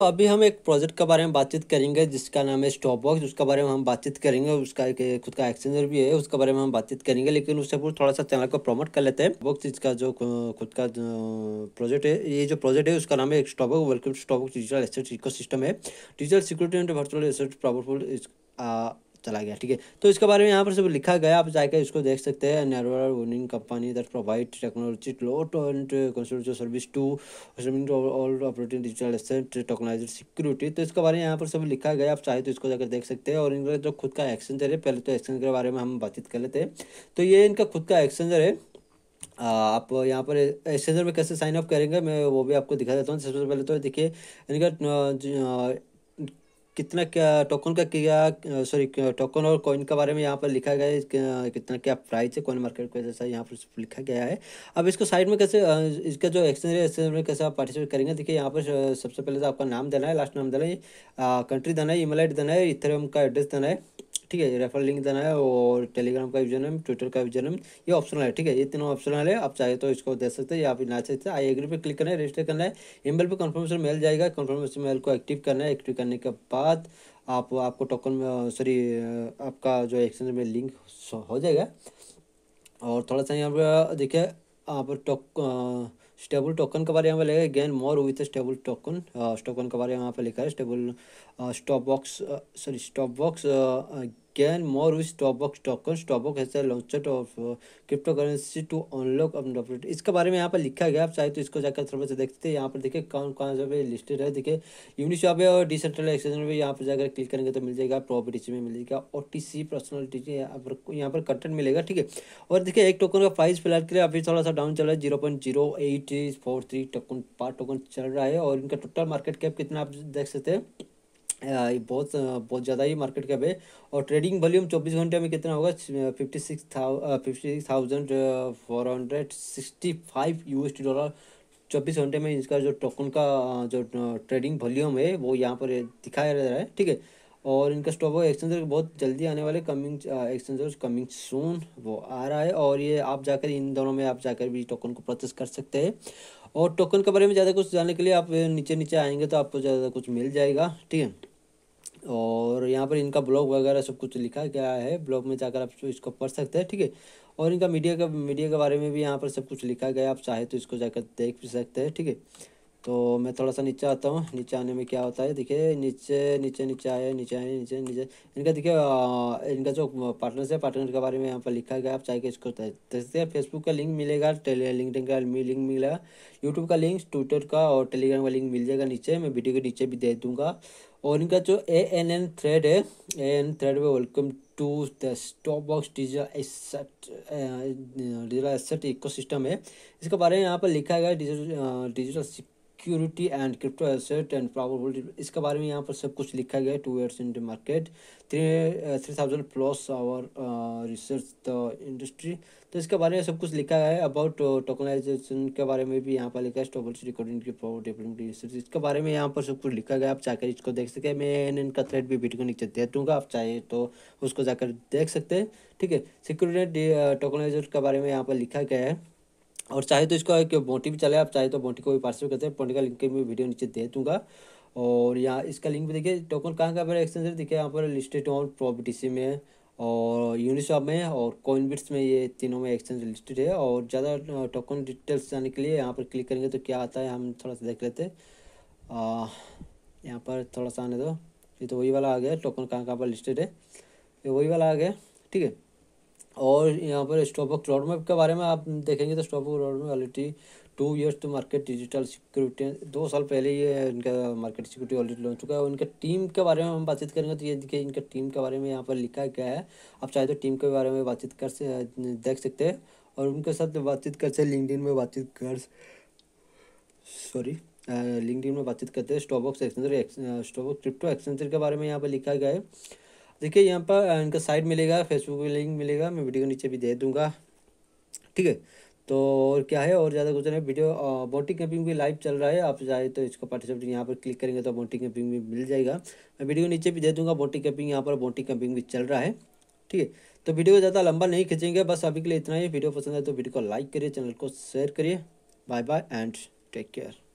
तो अभी हम एक प्रोजेक्ट के बारे में बातचीत करेंगे जिसका नाम है स्टॉप बॉक्स उसके बारे में हम बातचीत करेंगे उसका एक खुद का एक्सचेंजर भी है उसके बारे में हम बातचीत करेंगे लेकिन उससे पूर्व थोड़ा सा चैनल को प्रमोट कर लेते हैं इसका जो खुद का प्रोजेक्ट है ये जो प्रोजेक्ट है उसका नाम है stop box welcome stop digital asset eco है digital security and virtual asset प्रॉपरफुल चला गया ठीक है तो इसके बारे में यहाँ पर सब लिखा गया आप जाकर इसको देख सकते हैं network owning company that provide technology lot and consumer service to all operating digital asset technology security तो इसके बारे में यहाँ पर सब लिखा गया आप चाहे तो इसको जाकर देख सकते हैं और इनका जो खुद का एक्सेंजर है पहले तो एक्सेंजर के बारे में हम बातचीत कर लेते हैं तो ये इनका खुद का एक्सेंजर है आप यहाँ पर एक्सेंजर में कैसे साइन अप करेंगे मैं वो भी आपको दिखा देता हूँ सबसे पहले तो देखिए इनका कितना क्या टोकन का क्या सॉरी टोकन और कॉइन के बारे में यहाँ पर लिखा गया है कितना क्या प्राइस है कॉइन मार्केट का जैसा यहाँ पर लिखा गया है अब इसको साइड में कैसे इसका जो एक्सचेंज है एक्सचेंज में कैसे आप पार्टिसिपेट करेंगे देखिए यहाँ पर सबसे पहले तो आपका नाम देना है लास्ट नाम देना है कंट्री देना है ईमेल आई देना है इथेरियम का एड्रेस देना है ठीक है रेफर लिंक देना है और टेलीग्राम का यूजर नेम ट्विटर का यूजर नेम ये ऑप्शनल है ठीक है ये तीनों ऑप्शनल है आप चाहे तो इसको दे सकते हैं या फिर ना सकते आई एग्री पे क्लिक करना है रजिस्टर करना है ईमेल पे कन्फर्मेशन मेल जाएगा कन्फर्मेशन मेल को एक्टिव करना है एक्टिव करने के बाद आप आपको टोकन में सॉरी आपका जो एक्सचेंज में लिंक हो जाएगा और थोड़ा सा यहाँ पर देखिए यहाँ पर टोक स्टेबल टोकन के बारे यहाँ पर है gain more with stable token स्टोकन का बारे यहाँ पर लिखा है stable stop box sorry stop box can more stopbox token stopbox has a launcher of uh, cryptocurrency to unlock update इसके बारे में यहाँ पर लिखा गया आप चाहे तो इसको जाकर थोड़ा सा देखते हैं यहाँ पर देखिए कौन कौन सा पे लिस्टेड है देखिए यूनिशॉप है और डिसेंट्रल एक्सचेंज पे यहाँ पर जाकर क्लिक करेंगे तो मिल जाएगा प्रॉपर्टी में मिल जाएगा ओ टी सी पर्सनल यहाँ पर कंटेंट मिलेगा ठीक है और देखिए एक टोकन का प्राइस फिलहाल के लिए अभी थोड़ा सा डाउन चल रहा है zero point zero eight four three token per token चल रहा है और इनका टोटल मार्केट कैप कितना आप देख सकते हैं बहुत बहुत ज़्यादा ही मार्केट कैप है और ट्रेडिंग वॉल्यूम चौबीस घंटे में कितना होगा फिफ्टी सिक्स था fifty six thousand four hundred sixty five U S T dollar चौबीस घंटे में इसका जो टोकन का जो ट्रेडिंग वॉल्यूम है वो यहाँ पर दिखाया जा रहा है ठीक है और इनका स्टॉक एक्सचेंज बहुत जल्दी आने वाले कमिंग एक्सचेंज कमिंग सून वो आ रहा है और ये आप जाकर इन दोनों में आप जाकर भी टोकन को परचेस कर सकते हैं और टोकन के बारे में ज़्यादा कुछ जानने के लिए आप नीचे नीचे आएंगे तो आपको ज़्यादा कुछ मिल जाएगा ठीक है और यहाँ पर इनका ब्लॉग वगैरह सब कुछ लिखा गया है ब्लॉग में जाकर आप इसको पढ़ सकते हैं ठीक है और इनका मीडिया का मीडिया के बारे में भी यहाँ पर सब कुछ लिखा गया आप चाहे तो इसको जाकर देख भी सकते हैं ठीक है तो मैं थोड़ा सा नीचे आता हूँ नीचे आने में क्या होता है देखिए नीचे नीचे नीचे आए नीचे आए नीचे नीचे इनका देखिए इनका जो पार्टनर है पार्टनर के बारे में यहाँ पर लिखा गया आप चाहे कि इसको हैं फेसबुक का लिंक मिलेगा लिंक का लिंक मिलेगा यूट्यूब का लिंक ट्विटर का और टेलीग्राम का लिंक मिल जाएगा नीचे मैं वीडियो के नीचे भी दे दूँगा और इनका जो ए एन एन थ्रेड है ए एन थ्रेड में welcome to the stop box digital asset digital asset ecosystem है इसके बारे में यहाँ पर लिखा गया digital digital security and crypto asset and probability इसके बारे में यहाँ पर सब कुछ लिखा गया है two years in the market three three thousand plus hour research the industry तो इसके बारे में सब कुछ लिखा गया है अबाउट टोकनाइजेशन uh, के बारे में भी यहाँ पर लिखा है स्टॉबल्स रिकॉर्डिंग की प्रॉफिटेबिलिटी रिसर्च इसके बारे में यहाँ पर सब कुछ लिखा गया आप चाहे इसको देख सकते हैं मैं एन एन का थ्रेड भी वीडियो को नीचे दे दूँगा आप चाहे तो उसको जाकर देख सकते हैं ठीक है सिक्योरिटी टोकनाइजर uh, के बारे में यहाँ पर लिखा गया है और चाहे तो इसका एक बोटी भी चले आप चाहे तो बोटी को भी पार्सल करते हैं बोटी का लिंक भी वीडियो नीचे दे दूंगा और यहाँ इसका लिंक भी देखिए टोकन कहाँ कहाँ पर एक्सचेंज देखिए यहाँ पर लिस्टेड और प्रॉपर्टी में और यूनिशॉप में और कॉइनबिट्स में ये तीनों में एक्सचेंज लिस्टेड है और ज़्यादा टोकन डिटेल्स जाने के लिए यहाँ पर क्लिक करेंगे तो क्या आता है हम थोड़ा सा देख लेते यहाँ पर थोड़ा सा आने दो ये तो वही वाला आ गया टोकन कहाँ कहाँ पर लिस्टेड है ये वही वाला आ गया ठीक है और यहाँ पर रोड मैप के बारे में आप देखेंगे तो stop road map already two years to market digital security दो साल पहले ये इनका मार्केट सिक्योरिटी ऑलरेडी लॉन्च चुका है और इनके टीम के बारे में हम बातचीत करेंगे तो ये देखिए इनके टीम के बारे में यहाँ पर लिखा गया है आप चाहे तो टीम के बारे में बातचीत कर से देख सकते हैं और उनके साथ बातचीत कर से लिंकडिन में बातचीत कर सॉरी इन में बातचीत करते हैं box exchanger Stobox crypto exchanger के बारे में यहाँ पर लिखा गया है देखिए यहाँ पर इनका साइट मिलेगा फेसबुक का लिंक मिलेगा मैं वीडियो नीचे भी दे दूँगा ठीक है तो और क्या है और ज़्यादा कुछ नहीं वीडियो बोटिंग कैंपिंग भी लाइव चल रहा है आप चाहे तो इसको पार्टिसिपेट यहाँ पर क्लिक करेंगे तो बोटिंग कैंपिंग भी मिल जाएगा मैं वीडियो नीचे भी दे दूँगा बोटिंग कैंपिंग यहाँ पर बोटिंग कैंपिंग भी चल रहा है ठीक है तो वीडियो ज़्यादा लंबा नहीं खींचेंगे बस अभी के लिए इतना ही वीडियो पसंद है तो वीडियो को लाइक करिए चैनल को शेयर करिए bye bye and take care